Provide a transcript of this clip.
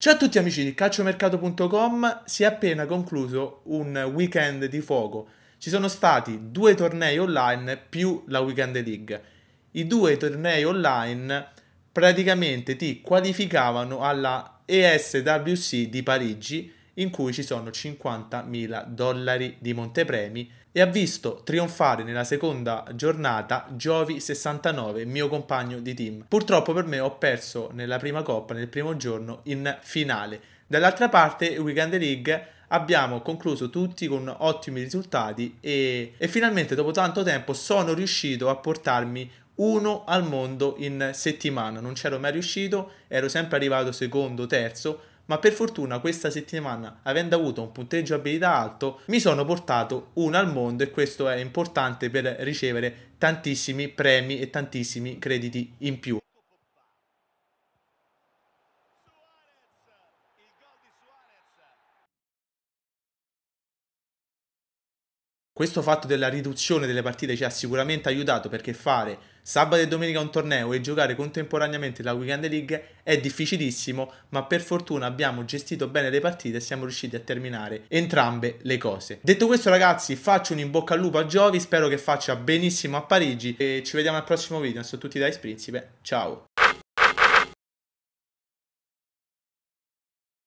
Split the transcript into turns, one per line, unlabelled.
Ciao a tutti amici di calciomercato.com, si è appena concluso un weekend di fuoco. Ci sono stati due tornei online più la Weekend League. I due tornei online praticamente ti qualificavano alla ESWC di Parigi in cui ci sono 50.000 dollari di montepremi e ha visto trionfare nella seconda giornata Giovi 69, mio compagno di team. Purtroppo per me ho perso nella prima coppa, nel primo giorno, in finale. Dall'altra parte, Weekend League abbiamo concluso tutti con ottimi risultati e, e, finalmente dopo tanto tempo sono riuscito a portarmi uno al mondo in settimana. Non c'ero mai riuscito, ero sempre arrivato secondo, terzo, ma per fortuna questa settimana, avendo avuto un punteggio abilità alto, mi sono portato una al mondo e questo è importante per ricevere tantissimi premi e tantissimi crediti in più. questo fatto della riduzione delle partite ci ha sicuramente aiutato perché fare sabato e domenica un torneo e giocare contemporaneamente la Weekend League è difficilissimo, ma per fortuna abbiamo gestito bene le partite e siamo riusciti a terminare entrambe le cose. Detto questo ragazzi, faccio un in bocca al lupo a Giovi, spero che faccia benissimo a Parigi e ci vediamo al prossimo video, sono tutti da Principe, ciao!